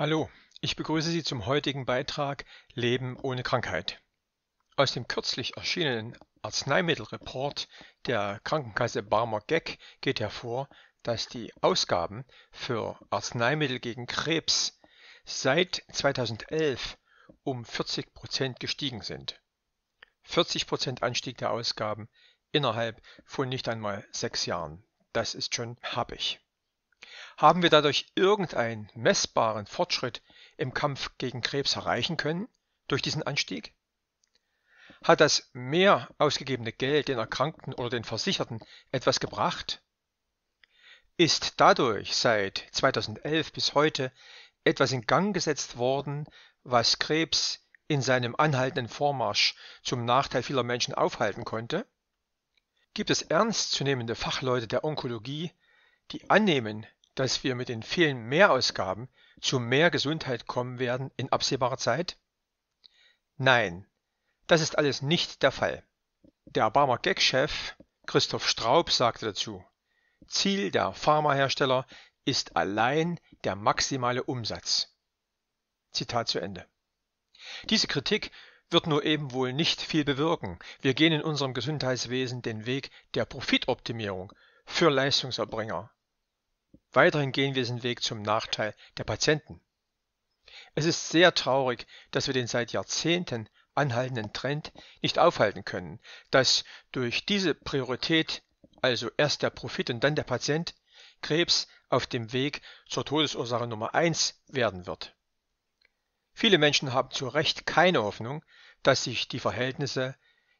Hallo, ich begrüße Sie zum heutigen Beitrag Leben ohne Krankheit. Aus dem kürzlich erschienenen Arzneimittelreport der Krankenkasse Barmer Geck geht hervor, dass die Ausgaben für Arzneimittel gegen Krebs seit 2011 um 40 Prozent gestiegen sind. 40 Prozent Anstieg der Ausgaben innerhalb von nicht einmal sechs Jahren. Das ist schon happig. Haben wir dadurch irgendeinen messbaren Fortschritt im Kampf gegen Krebs erreichen können durch diesen Anstieg? Hat das mehr ausgegebene Geld den Erkrankten oder den Versicherten etwas gebracht? Ist dadurch seit 2011 bis heute etwas in Gang gesetzt worden, was Krebs in seinem anhaltenden Vormarsch zum Nachteil vieler Menschen aufhalten konnte? Gibt es ernstzunehmende Fachleute der Onkologie, die annehmen, dass wir mit den vielen Mehrausgaben zu mehr Gesundheit kommen werden in absehbarer Zeit? Nein, das ist alles nicht der Fall. Der Barmer Gag-Chef Christoph Straub sagte dazu, Ziel der Pharmahersteller ist allein der maximale Umsatz. Zitat zu Ende. Diese Kritik wird nur eben wohl nicht viel bewirken. Wir gehen in unserem Gesundheitswesen den Weg der Profitoptimierung für Leistungserbringer Weiterhin gehen wir diesen Weg zum Nachteil der Patienten. Es ist sehr traurig, dass wir den seit Jahrzehnten anhaltenden Trend nicht aufhalten können, dass durch diese Priorität, also erst der Profit und dann der Patient, Krebs auf dem Weg zur Todesursache Nummer 1 werden wird. Viele Menschen haben zu Recht keine Hoffnung, dass sich die Verhältnisse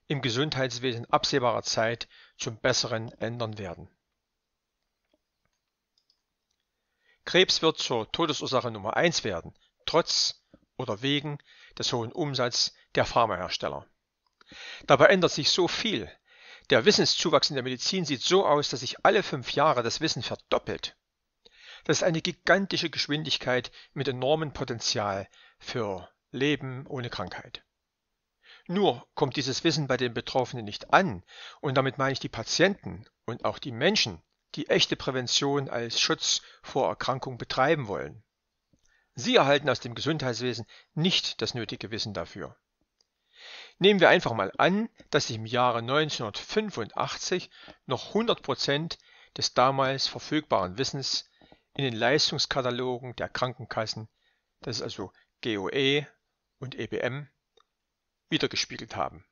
im Gesundheitswesen absehbarer Zeit zum Besseren ändern werden. Krebs wird zur Todesursache Nummer 1 werden, trotz oder wegen des hohen Umsatzes der Pharmahersteller. Dabei ändert sich so viel. Der Wissenszuwachs in der Medizin sieht so aus, dass sich alle fünf Jahre das Wissen verdoppelt. Das ist eine gigantische Geschwindigkeit mit enormem Potenzial für Leben ohne Krankheit. Nur kommt dieses Wissen bei den Betroffenen nicht an, und damit meine ich die Patienten und auch die Menschen, die echte Prävention als Schutz vor Erkrankung betreiben wollen. Sie erhalten aus dem Gesundheitswesen nicht das nötige Wissen dafür. Nehmen wir einfach mal an, dass sich im Jahre 1985 noch 100% Prozent des damals verfügbaren Wissens in den Leistungskatalogen der Krankenkassen, das ist also GOE und EBM, wiedergespiegelt haben.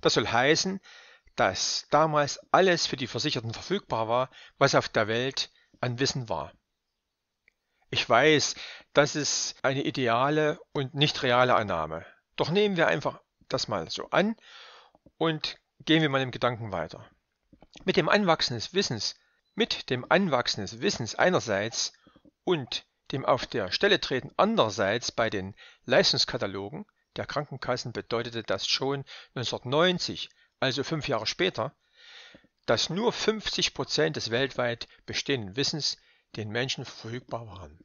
Das soll heißen, dass damals alles für die Versicherten verfügbar war, was auf der Welt an Wissen war. Ich weiß, das ist eine ideale und nicht reale Annahme. Doch nehmen wir einfach das mal so an und gehen wir mal im Gedanken weiter. Mit dem Anwachsen des Wissens, mit dem Anwachsen des Wissens einerseits und dem auf der Stelle treten andererseits bei den Leistungskatalogen der Krankenkassen bedeutete das schon 1990 also fünf Jahre später, dass nur 50 Prozent des weltweit bestehenden Wissens den Menschen verfügbar waren.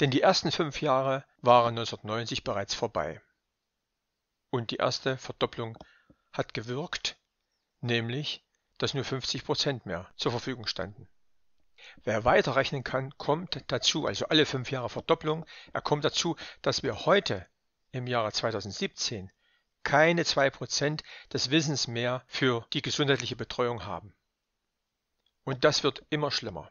Denn die ersten fünf Jahre waren 1990 bereits vorbei. Und die erste Verdopplung hat gewirkt, nämlich, dass nur 50 Prozent mehr zur Verfügung standen. Wer weiterrechnen kann, kommt dazu, also alle fünf Jahre Verdopplung, er kommt dazu, dass wir heute im Jahre 2017 keine 2% des Wissens mehr für die gesundheitliche Betreuung haben. Und das wird immer schlimmer.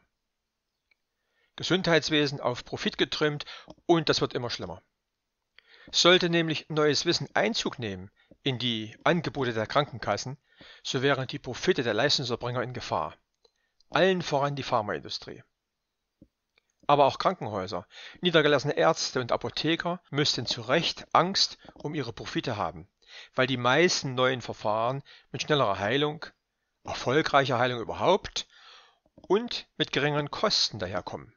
Gesundheitswesen auf Profit getrimmt und das wird immer schlimmer. Sollte nämlich neues Wissen Einzug nehmen in die Angebote der Krankenkassen, so wären die Profite der Leistungserbringer in Gefahr. Allen voran die Pharmaindustrie. Aber auch Krankenhäuser, niedergelassene Ärzte und Apotheker müssten zu Recht Angst um ihre Profite haben, weil die meisten neuen Verfahren mit schnellerer Heilung, erfolgreicher Heilung überhaupt und mit geringeren Kosten daherkommen.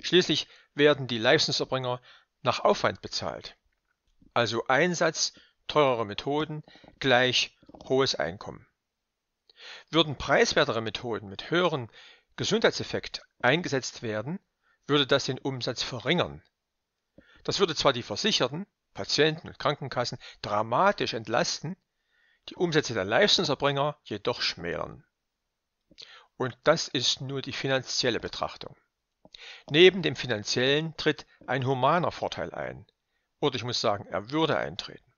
Schließlich werden die Leistungserbringer nach Aufwand bezahlt. Also Einsatz teurerer Methoden gleich hohes Einkommen. Würden preiswertere Methoden mit höherem Gesundheitseffekt eingesetzt werden, würde das den Umsatz verringern. Das würde zwar die Versicherten, Patienten und Krankenkassen dramatisch entlasten, die Umsätze der Leistungserbringer jedoch schmälern. Und das ist nur die finanzielle Betrachtung. Neben dem finanziellen tritt ein humaner Vorteil ein. Oder ich muss sagen, er würde eintreten.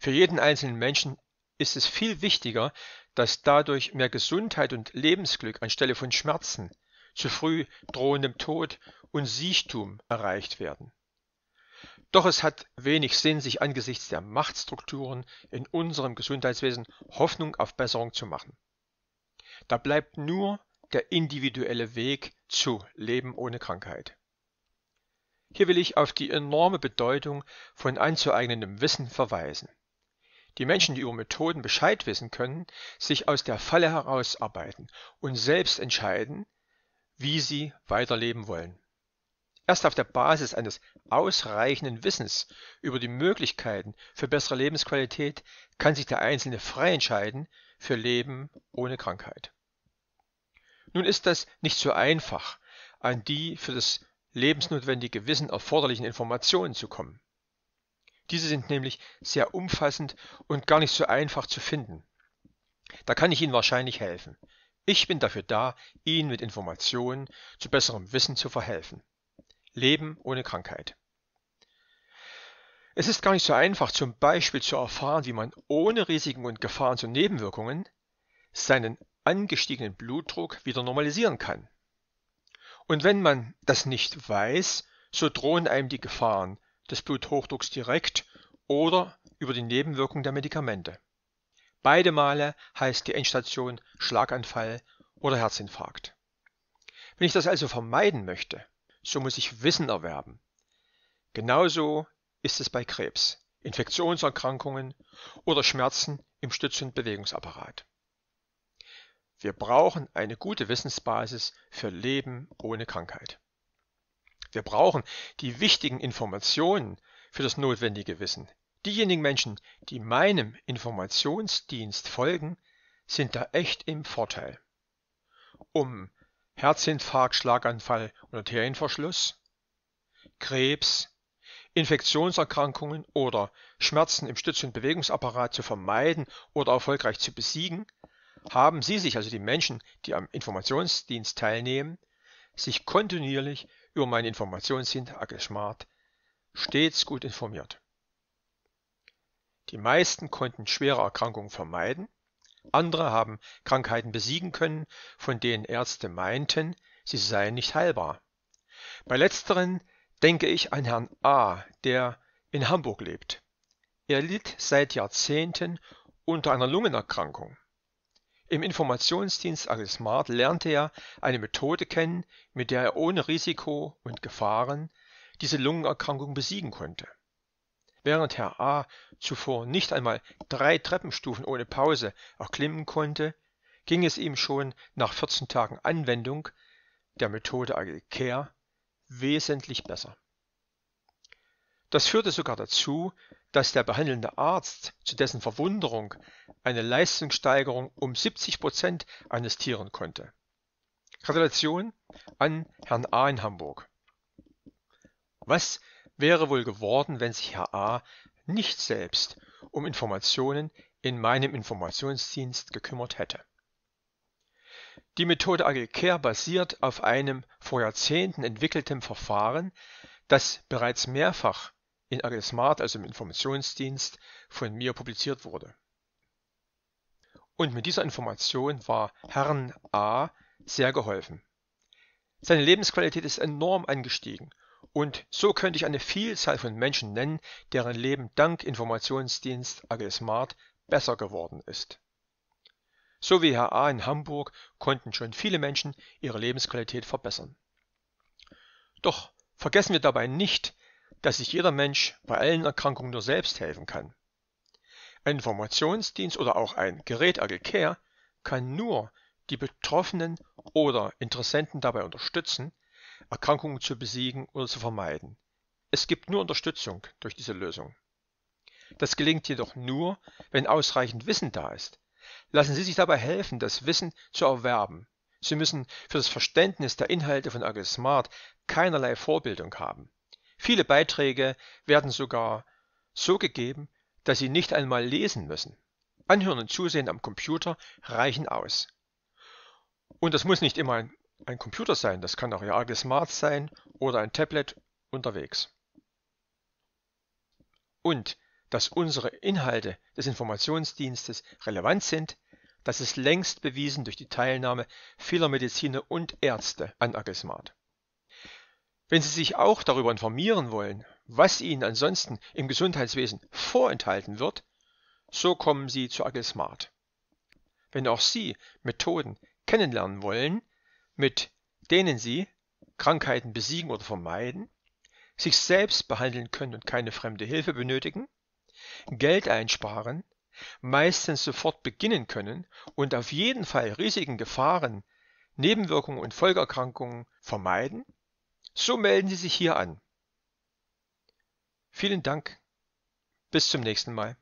Für jeden einzelnen Menschen ist es viel wichtiger, dass dadurch mehr Gesundheit und Lebensglück anstelle von Schmerzen, zu früh drohendem Tod und Siechtum erreicht werden. Doch es hat wenig Sinn, sich angesichts der Machtstrukturen in unserem Gesundheitswesen Hoffnung auf Besserung zu machen. Da bleibt nur der individuelle Weg zu Leben ohne Krankheit. Hier will ich auf die enorme Bedeutung von anzueignendem Wissen verweisen. Die Menschen, die über Methoden Bescheid wissen können, sich aus der Falle herausarbeiten und selbst entscheiden, wie sie weiterleben wollen. Erst auf der Basis eines ausreichenden Wissens über die Möglichkeiten für bessere Lebensqualität kann sich der Einzelne frei entscheiden für Leben ohne Krankheit. Nun ist das nicht so einfach, an die für das lebensnotwendige Wissen erforderlichen Informationen zu kommen. Diese sind nämlich sehr umfassend und gar nicht so einfach zu finden. Da kann ich Ihnen wahrscheinlich helfen. Ich bin dafür da, Ihnen mit Informationen zu besserem Wissen zu verhelfen. Leben ohne Krankheit. Es ist gar nicht so einfach, zum Beispiel zu erfahren, wie man ohne Risiken und Gefahren zu Nebenwirkungen seinen angestiegenen Blutdruck wieder normalisieren kann. Und wenn man das nicht weiß, so drohen einem die Gefahren des Bluthochdrucks direkt oder über die Nebenwirkungen der Medikamente. Beide Male heißt die Endstation Schlaganfall oder Herzinfarkt. Wenn ich das also vermeiden möchte, so muss ich Wissen erwerben. Genauso ist es bei Krebs, Infektionserkrankungen oder Schmerzen im Stütz- und Bewegungsapparat. Wir brauchen eine gute Wissensbasis für Leben ohne Krankheit. Wir brauchen die wichtigen Informationen für das notwendige Wissen. Diejenigen Menschen, die meinem Informationsdienst folgen, sind da echt im Vorteil. Um Herzinfarkt, Schlaganfall und Arterienverschluss, Krebs, Infektionserkrankungen oder Schmerzen im Stütz- und Bewegungsapparat zu vermeiden oder erfolgreich zu besiegen, haben Sie sich, also die Menschen, die am Informationsdienst teilnehmen, sich kontinuierlich über meine Agile Smart stets gut informiert. Die meisten konnten schwere Erkrankungen vermeiden andere haben Krankheiten besiegen können, von denen Ärzte meinten, sie seien nicht heilbar. Bei letzteren denke ich an Herrn A., der in Hamburg lebt. Er litt seit Jahrzehnten unter einer Lungenerkrankung. Im Informationsdienst Agismart lernte er eine Methode kennen, mit der er ohne Risiko und Gefahren diese Lungenerkrankung besiegen konnte. Während Herr A. zuvor nicht einmal drei Treppenstufen ohne Pause erklimmen konnte, ging es ihm schon nach 14 Tagen Anwendung der Methode Agile Care wesentlich besser. Das führte sogar dazu, dass der behandelnde Arzt, zu dessen Verwunderung, eine Leistungssteigerung um 70 Prozent annostieren konnte. Gratulation an Herrn A. in Hamburg. Was wäre wohl geworden, wenn sich Herr A. nicht selbst um Informationen in meinem Informationsdienst gekümmert hätte. Die Methode AGCare basiert auf einem vor Jahrzehnten entwickelten Verfahren, das bereits mehrfach in AgSmart, also im Informationsdienst, von mir publiziert wurde. Und mit dieser Information war Herrn A sehr geholfen. Seine Lebensqualität ist enorm angestiegen und so könnte ich eine Vielzahl von Menschen nennen, deren Leben dank Informationsdienst AG Smart besser geworden ist. So wie Herr A. in Hamburg konnten schon viele Menschen ihre Lebensqualität verbessern. Doch vergessen wir dabei nicht, dass sich jeder Mensch bei allen Erkrankungen nur selbst helfen kann. Ein Informationsdienst oder auch ein Gerät AG Care kann nur die Betroffenen oder Interessenten dabei unterstützen, Erkrankungen zu besiegen oder zu vermeiden. Es gibt nur Unterstützung durch diese Lösung. Das gelingt jedoch nur, wenn ausreichend Wissen da ist. Lassen Sie sich dabei helfen, das Wissen zu erwerben. Sie müssen für das Verständnis der Inhalte von AG Smart keinerlei Vorbildung haben. Viele Beiträge werden sogar so gegeben, dass Sie nicht einmal lesen müssen. Anhören und Zusehen am Computer reichen aus. Und das muss nicht immer ein ein Computer sein, das kann auch Ihr eigenes Smart sein oder ein Tablet unterwegs. Und dass unsere Inhalte des Informationsdienstes relevant sind, das ist längst bewiesen durch die Teilnahme vieler Mediziner und Ärzte an AgriSmart. Wenn Sie sich auch darüber informieren wollen, was Ihnen ansonsten im Gesundheitswesen vorenthalten wird, so kommen Sie zu AgriSmart. Wenn auch Sie Methoden kennenlernen wollen, mit denen sie Krankheiten besiegen oder vermeiden, sich selbst behandeln können und keine fremde Hilfe benötigen, Geld einsparen, meistens sofort beginnen können und auf jeden Fall riesigen Gefahren, Nebenwirkungen und Folgerkrankungen vermeiden, so melden Sie sich hier an. Vielen Dank. Bis zum nächsten Mal.